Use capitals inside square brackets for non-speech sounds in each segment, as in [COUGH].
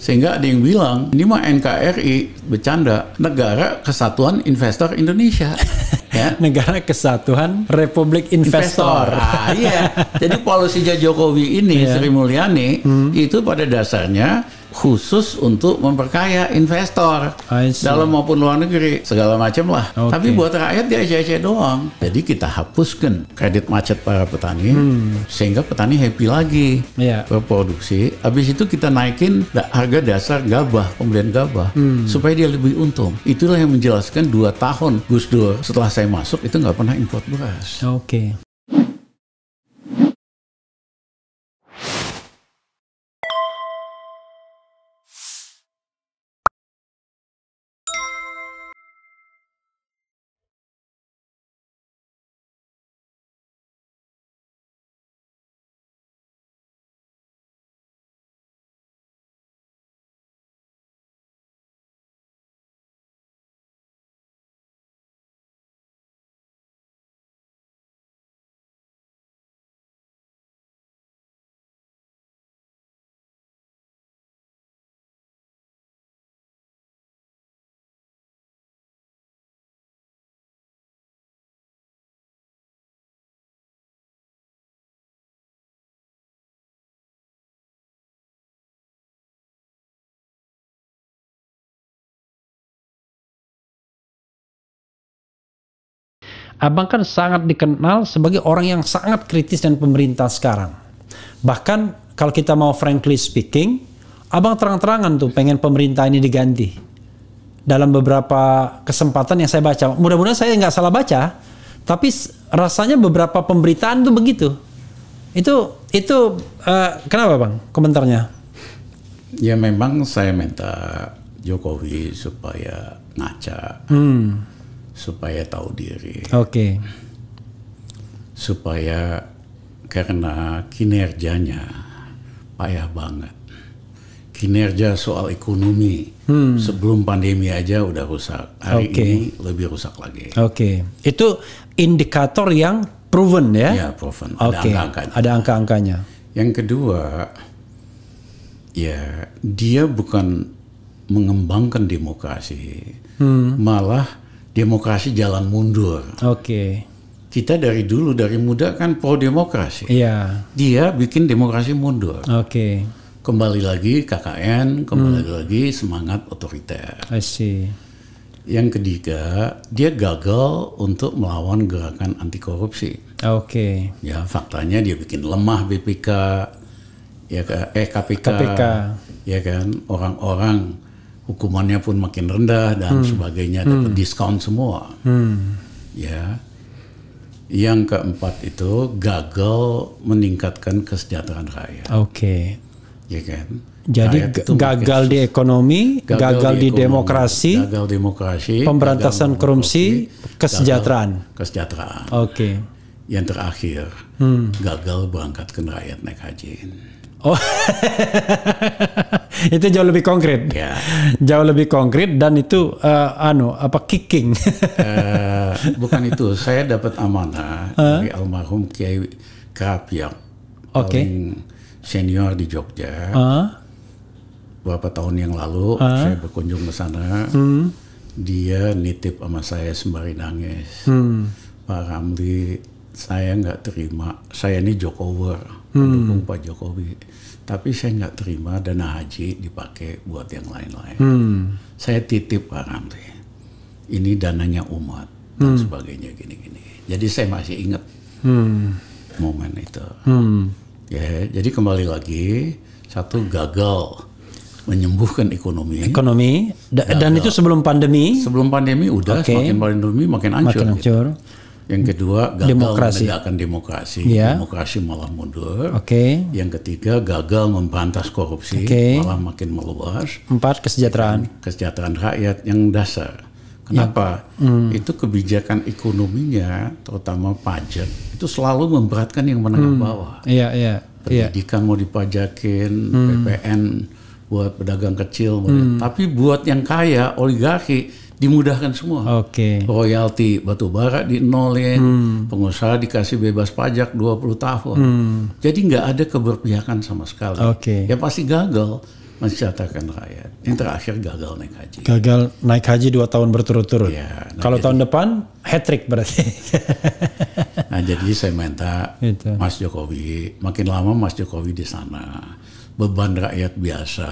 Sehingga ada yang bilang, ini mah NKRI, bercanda, negara kesatuan investor Indonesia. [LAUGHS] ya. Negara Kesatuan Republik Investor. Investor. Ah, iya. Jadi [LAUGHS] polisinya Jokowi ini, yeah. Sri Mulyani, hmm. itu pada dasarnya khusus untuk memperkaya investor dalam maupun luar negeri segala macam lah. Okay. Tapi buat rakyat dia aja aja doang. Jadi kita hapuskan kredit macet para petani hmm. sehingga petani happy lagi yeah. berproduksi. Habis itu kita naikin harga dasar gabah pembelian gabah hmm. supaya dia lebih untung. Itulah yang menjelaskan dua tahun Gus Dur setelah saya masuk itu nggak pernah import beras. Oke. Okay. Abang kan sangat dikenal sebagai orang yang sangat kritis dan pemerintah sekarang. Bahkan kalau kita mau frankly speaking, abang terang-terangan tuh pengen pemerintah ini diganti. Dalam beberapa kesempatan yang saya baca, mudah-mudahan saya nggak salah baca, tapi rasanya beberapa pemberitaan tuh begitu. Itu itu uh, kenapa bang? Komentarnya? Ya memang saya minta Jokowi supaya ngaca. Hmm supaya tahu diri. Oke. Okay. Supaya karena kinerjanya payah banget. Kinerja soal ekonomi hmm. sebelum pandemi aja udah rusak. Hari okay. ini lebih rusak lagi. Oke. Okay. Itu indikator yang proven ya? Ya proven. Okay. Ada angka-angkanya. Ada angka-angkanya. Yang kedua, ya dia bukan mengembangkan demokrasi, hmm. malah demokrasi jalan mundur. Oke. Okay. Kita dari dulu dari muda kan pro demokrasi. Iya. Yeah. Dia bikin demokrasi mundur. Oke. Okay. Kembali lagi KKN, kembali hmm. lagi semangat otoriter. I see. Yang ketiga, dia gagal untuk melawan gerakan anti korupsi. Oke. Okay. Ya, faktanya dia bikin lemah BPK, ya eh KPK, KPK. ya kan orang-orang hukumannya pun makin rendah dan hmm. sebagainya dapat hmm. diskon semua. Hmm. Ya. Yang keempat itu gagal meningkatkan kesejahteraan rakyat. Oke. Okay. Ya kan? Jadi gagal di ekonomi, gagal, gagal di, ekonomi, demokrasi, gagal demokrasi, pemberantasan gagal korupsi, kesejahteraan. Kesejahteraan. Oke. Okay. Yang terakhir, hmm. gagal berangkat ke rakyat naik haji. Oh, [LAUGHS] itu jauh lebih konkret. Ya. Jauh lebih konkret dan itu uh, anu apa kicking? uh, [LAUGHS] bukan itu. Saya dapat amanah uh? dari almarhum Kiai Kerapiak, okay. paling senior di Jogja. Uh? Beberapa tahun yang lalu uh? saya berkunjung ke sana. Hmm. Dia nitip sama saya sembari nangis. Hmm. Pak Ramli, saya nggak terima. Saya ini jokower. Hmm. mendukung Pak Jokowi. Tapi saya nggak terima dana haji dipakai buat yang lain-lain. Hmm. Saya titip Pak Ramli, ini dananya umat dan hmm. sebagainya gini-gini. Jadi saya masih ingat hmm. momen itu. Hmm. Ya, jadi kembali lagi satu gagal menyembuhkan ekonomi. Ekonomi da gagal. dan itu sebelum pandemi. Sebelum pandemi udah okay. semakin pandemi makin hancur. Makin gitu. hancur. Gitu. Yang kedua gagal demokrasi. menegakkan demokrasi, ya. demokrasi malah mundur. Oke. Okay. Yang ketiga gagal membantas korupsi, okay. malah makin meluas. Empat kesejahteraan. Kesejahteraan rakyat yang dasar. Kenapa? Ya. Hmm. Itu kebijakan ekonominya, terutama pajak, itu selalu memberatkan yang menengah hmm. bawah. Iya, iya. iya. Pendidikan ya. mau dipajakin, hmm. PPN buat pedagang kecil, hmm. tapi buat yang kaya, oligarki dimudahkan semua. Oke. Okay. Royalti batu bara nolin, hmm. pengusaha dikasih bebas pajak 20 tahun. Hmm. Jadi nggak ada keberpihakan sama sekali. Oke. Okay. Ya pasti gagal mencatatkan rakyat. Yang terakhir gagal naik haji. Gagal naik haji dua tahun berturut-turut. Ya, nah Kalau jadi, tahun depan hat trick berarti. [LAUGHS] nah jadi saya minta Itu. Mas Jokowi makin lama Mas Jokowi di sana beban rakyat biasa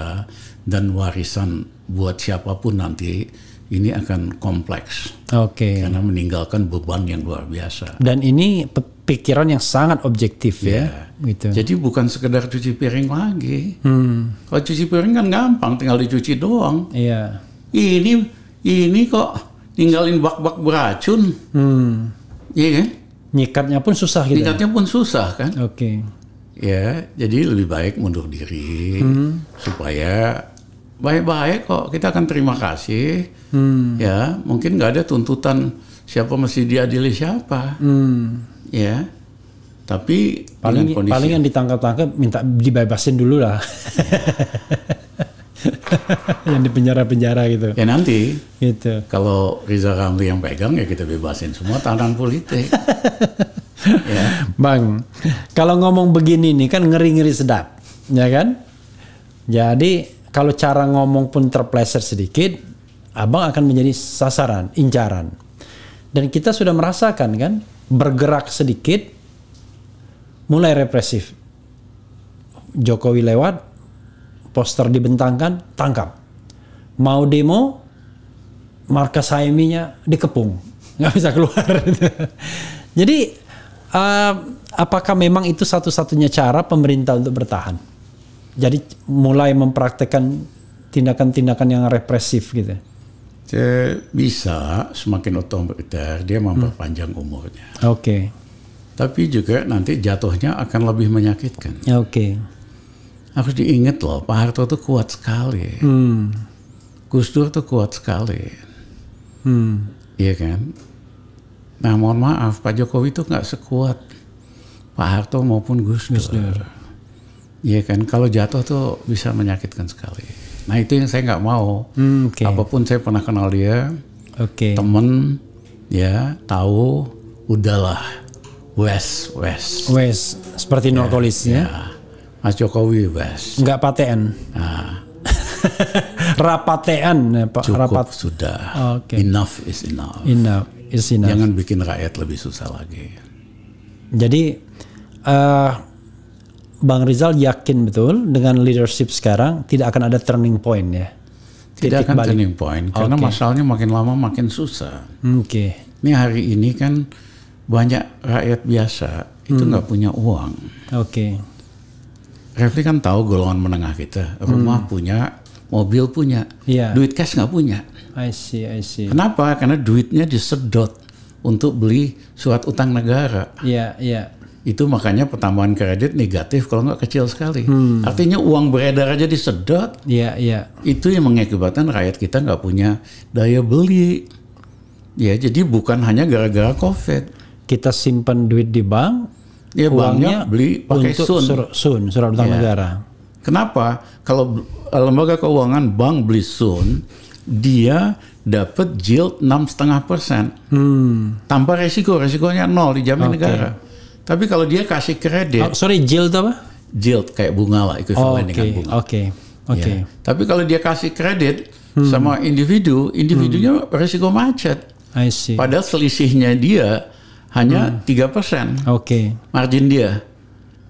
dan warisan buat siapapun nanti ini akan kompleks. Oke. Okay. Karena meninggalkan beban yang luar biasa. Dan ini pikiran yang sangat objektif yeah. ya. Iya. Gitu. Jadi bukan sekedar cuci piring lagi. Hmm. Kalau cuci piring kan gampang, tinggal dicuci doang. Iya. Ini ini kok tinggalin bak-bak beracun. Hmm. Iya kan? Nyikatnya pun susah gitu. Nyikatnya pun susah kan. Oke. Okay. Ya, jadi lebih baik mundur diri hmm. supaya baik-baik kok kita akan terima kasih hmm. ya mungkin nggak ada tuntutan siapa mesti diadili siapa hmm. ya tapi paling kondisi, paling yang ditangkap-tangkap minta dibebasin dulu lah [LAUGHS] yang di penjara-penjara gitu. Ya nanti. Gitu. Kalau Riza Ramli yang pegang ya kita bebasin semua tahanan politik. [LAUGHS] ya. Bang, kalau ngomong begini nih kan ngeri-ngeri sedap, ya kan? Jadi kalau cara ngomong pun terpleset sedikit, abang akan menjadi sasaran, incaran. Dan kita sudah merasakan kan, bergerak sedikit, mulai represif. Jokowi lewat, poster dibentangkan, tangkap. Mau demo, markas HMI-nya dikepung, [LAUGHS] nggak bisa keluar. [LAUGHS] Jadi, uh, apakah memang itu satu-satunya cara pemerintah untuk bertahan? jadi mulai mempraktekkan tindakan-tindakan yang represif gitu. Bisa semakin otomatis dia hmm. memperpanjang hmm. umurnya. Oke. Okay. Tapi juga nanti jatuhnya akan lebih menyakitkan. Oke. Okay. Harus diingat loh, Pak Harto itu kuat sekali. Hmm. Gus Dur itu kuat sekali. Hmm. Iya kan? Nah mohon maaf, Pak Jokowi itu nggak sekuat Pak Harto maupun Gus Dur. Gus Dur. Iya kan, kalau jatuh tuh bisa menyakitkan sekali. Nah itu yang saya nggak mau. Hmm, okay. Apapun saya pernah kenal dia, okay. temen, ya tahu, udahlah, wes wes. Wes seperti ya, ya. ya. Mas Jokowi wes. Nggak paten. Nah. [LAUGHS] Rapatean, ya, Pak. Cukup Rapat. sudah. Okay. Enough is enough. Enough is enough. Jangan bikin rakyat lebih susah lagi. Jadi uh, Bang Rizal yakin betul dengan leadership sekarang tidak akan ada turning point ya. Tidak Titik akan balik. turning point karena masalahnya makin lama makin susah. Oke. Okay. Ini hari ini kan banyak rakyat biasa itu hmm. nggak hmm. punya uang. Oke. Okay. Refli kan tahu golongan menengah kita, rumah hmm. punya, mobil punya, yeah. duit cash nggak punya. I see, I see. Kenapa? Karena duitnya disedot untuk beli surat utang negara. Iya, yeah, iya. Yeah itu makanya pertambahan kredit negatif kalau nggak kecil sekali. Hmm. Artinya uang beredar aja disedot. Iya, iya. Itu yang mengakibatkan rakyat kita nggak punya daya beli. Ya, jadi bukan hanya gara-gara COVID. Kita simpan duit di bank, ya, uangnya beli pakai untuk sun. Sur sun, surat utang ya. negara. Kenapa? Kalau lembaga keuangan bank beli sun, dia dapat yield setengah persen. Hmm. Tanpa resiko, resikonya nol dijamin okay. negara. Tapi kalau dia kasih kredit. Oh, sorry, yield apa? Yield kayak bunga lah, itu oh, okay. dengan bunga. Oke. Okay. Iya. Oke. Okay. Ya. Tapi kalau dia kasih kredit hmm. sama individu, individunya hmm. risiko macet. I see. Padahal selisihnya dia hanya hmm. tiga hmm. persen. Oke. Okay. Margin dia,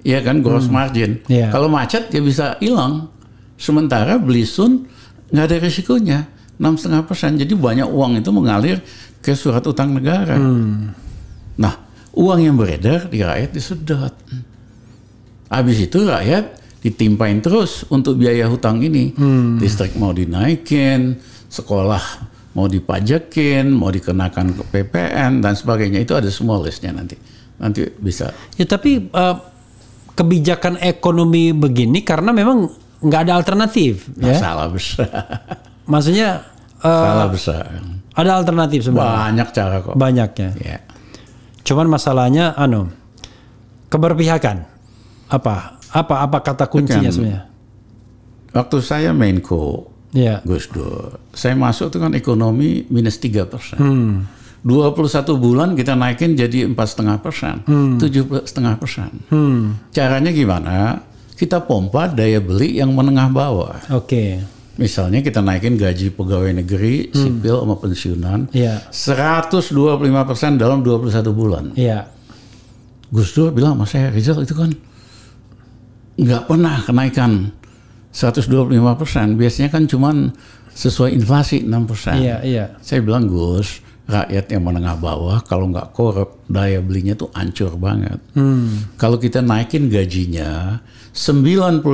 ya kan gross hmm. margin. Yeah. Kalau macet dia bisa hilang. Sementara beli sun nggak ada risikonya enam setengah persen. Jadi banyak uang itu mengalir ke surat utang negara. Hmm uang yang beredar di rakyat disedot. Habis itu rakyat ditimpain terus untuk biaya hutang ini. Hmm. Listrik mau dinaikin, sekolah mau dipajakin, mau dikenakan ke PPN dan sebagainya. Itu ada semua listnya nanti. Nanti bisa. Ya tapi uh, kebijakan ekonomi begini karena memang nggak ada alternatif. Masalah ya? besar. Maksudnya. Uh, Salah besar. Ada alternatif sebenarnya. Banyak cara kok. Banyaknya. Yeah. Cuman masalahnya anu keberpihakan. Apa? Apa apa kata kuncinya sebenarnya? Waktu saya Menko ya. Gus Dur, saya masuk itu kan ekonomi minus tiga persen. Hmm. dua puluh satu bulan kita naikin jadi empat setengah persen, hmm. tujuh setengah persen. Hmm. Caranya gimana? Kita pompa daya beli yang menengah bawah. Oke. Okay Misalnya kita naikin gaji pegawai negeri, hmm. sipil sama pensiunan yeah. Iya. 125% dalam 21 bulan. Yeah. Gus Dur bilang sama saya, Rizal itu kan nggak pernah kenaikan 125%. Biasanya kan cuman sesuai inflasi 6%. Iya, yeah, iya. Saya bilang, Gus, Rakyat yang menengah bawah kalau nggak korup daya belinya tuh hancur banget. Hmm. Kalau kita naikin gajinya 99%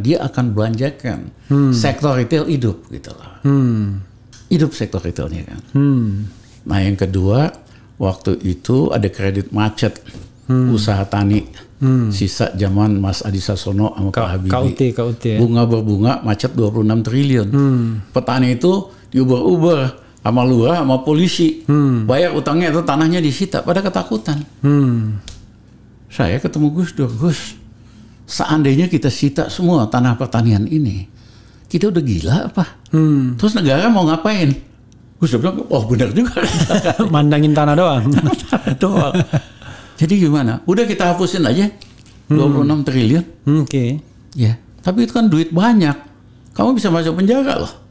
dia akan belanjakan hmm. sektor retail hidup gitu lah. Hmm. Hidup sektor retailnya kan. Hmm. Nah yang kedua waktu itu ada kredit macet hmm. usaha tani hmm. sisa zaman Mas Adi Sasono sama Ka Pak Habibie. Kauti, kauti ya. Bunga berbunga macet 26 triliun. Hmm. Petani itu diubah ubah sama lurah sama polisi hmm. bayar utangnya atau tanahnya disita pada ketakutan hmm. saya ketemu Gus Dur Gus seandainya kita sita semua tanah pertanian ini kita udah gila apa hmm. terus negara mau ngapain Gus Dur bilang oh benar juga [LAUGHS] mandangin tanah doang [LAUGHS] doang jadi gimana udah kita hapusin aja hmm. dua puluh enam triliun hmm, oke okay. ya tapi itu kan duit banyak kamu bisa masuk penjara loh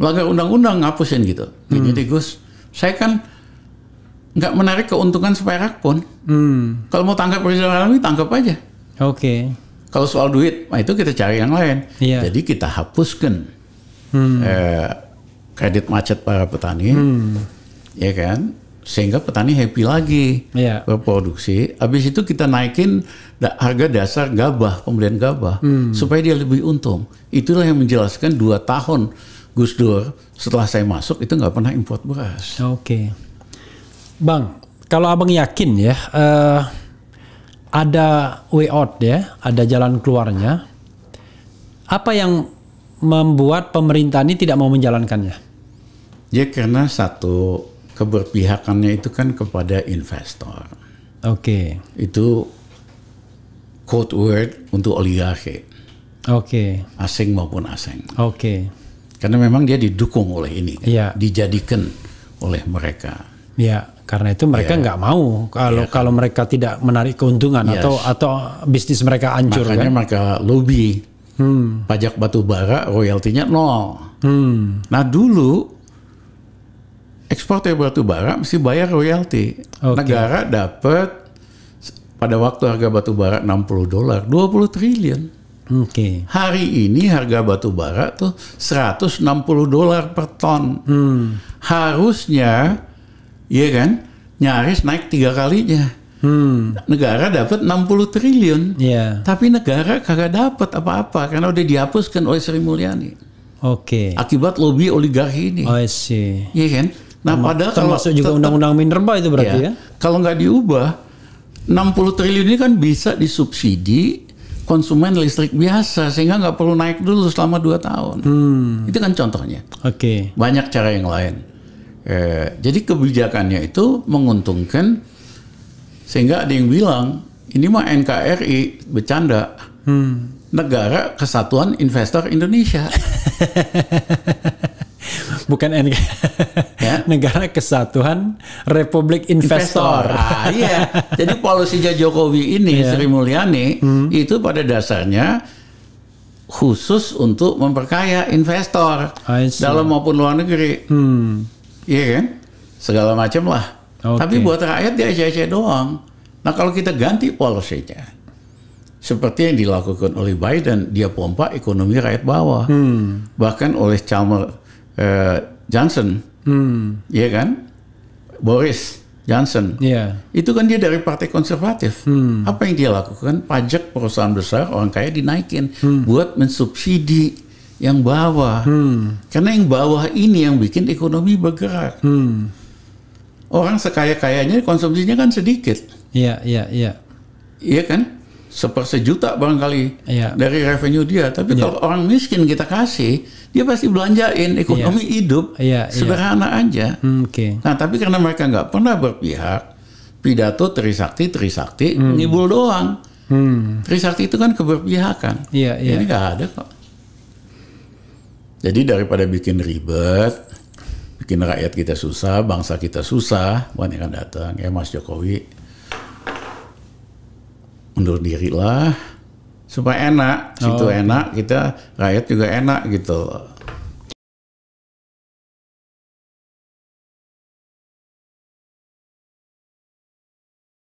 melanggar undang-undang ngapusin gitu. Ya, hmm. Jadi Gus, saya kan nggak menarik keuntungan seperak pun. Hmm. Kalau mau tangkap Presiden Alami, tangkap aja. Oke. Okay. Kalau soal duit, nah itu kita cari yang lain. Iya. Jadi kita hapuskan hmm. eh, kredit macet para petani, hmm. ya kan? Sehingga petani happy lagi iya. berproduksi. Habis itu kita naikin da harga dasar gabah, pembelian gabah, hmm. supaya dia lebih untung. Itulah yang menjelaskan dua tahun Gus Dur setelah saya masuk itu nggak pernah import beras. Oke, okay. Bang, kalau abang yakin ya uh, ada way out ya, ada jalan keluarnya. Apa yang membuat pemerintah ini tidak mau menjalankannya? Ya karena satu keberpihakannya itu kan kepada investor. Oke. Okay. Itu code word untuk oligarki. Oke. Okay. Asing maupun asing. Oke. Okay. Karena memang dia didukung oleh ini, kan? ya. dijadikan oleh mereka. Ya, karena itu mereka iya. nggak ya. mau kalau ya. kalau mereka tidak menarik keuntungan yes. Iya. atau atau bisnis mereka hancur. Makanya kan? mereka lobby hmm. pajak batu bara royaltinya nol. Hmm. Nah dulu teh batu bara mesti bayar royalti. Okay. Negara dapat pada waktu harga batu bara 60 dolar 20 triliun. Okay. Hari ini harga batu bara tuh 160 dolar per ton. Hmm. Harusnya, iya kan, nyaris naik tiga kalinya. Hmm. Negara dapat 60 triliun. Yeah. Tapi negara kagak dapat apa-apa karena udah dihapuskan oleh Sri Mulyani. Oke. Okay. Akibat lobby oligarki ini. Oh, I Iya kan? Nah, Tem padahal termasuk kalau juga undang-undang minerba itu berarti ya. ya? Kalau nggak diubah, 60 triliun ini kan bisa disubsidi konsumen listrik biasa sehingga nggak perlu naik dulu selama 2 tahun. Hmm. Itu kan contohnya. Oke. Okay. Banyak cara yang lain. Eh, jadi kebijakannya itu menguntungkan sehingga ada yang bilang ini mah NKRI bercanda. Hmm. Negara Kesatuan Investor Indonesia. [LAUGHS] bukan NK. yeah. [LAUGHS] Negara Kesatuan Republik Investor. Investor. Ah, iya. [LAUGHS] Jadi polisinya Jokowi ini yeah. Sri Mulyani hmm. itu pada dasarnya khusus untuk memperkaya investor dalam maupun luar negeri. Hmm. Iya kan? Segala macam lah. Okay. Tapi buat rakyat dia aja-aja doang. Nah kalau kita ganti polisinya, seperti yang dilakukan oleh Biden, dia pompa ekonomi rakyat bawah. Hmm. Bahkan oleh Chamber Eh, Johnson, hmm. ya kan? Boris Johnson, yeah. itu kan dia dari partai konservatif. Hmm. Apa yang dia lakukan? Pajak perusahaan besar orang kaya dinaikin hmm. buat mensubsidi yang bawah, hmm. karena yang bawah ini yang bikin ekonomi bergerak. Hmm. Orang sekaya kayanya konsumsinya kan sedikit. Iya, yeah, iya, yeah, iya. Yeah. Iya kan? seper sejuta barangkali iya. dari revenue dia. Tapi iya. kalau orang miskin kita kasih, dia pasti belanjain ekonomi iya. hidup iya. sederhana aja. Hmm, okay. Nah, tapi karena mereka nggak pernah berpihak, pidato Trisakti Trisakti hmm. ngibul doang. Hmm. Trisakti itu kan keberpihakan. Iya, iya. Ini nggak ada kok. Jadi daripada bikin ribet, bikin rakyat kita susah, bangsa kita susah, bukan yang akan datang ya Mas Jokowi undur diri lah supaya enak situ oh. enak kita rakyat juga enak gitu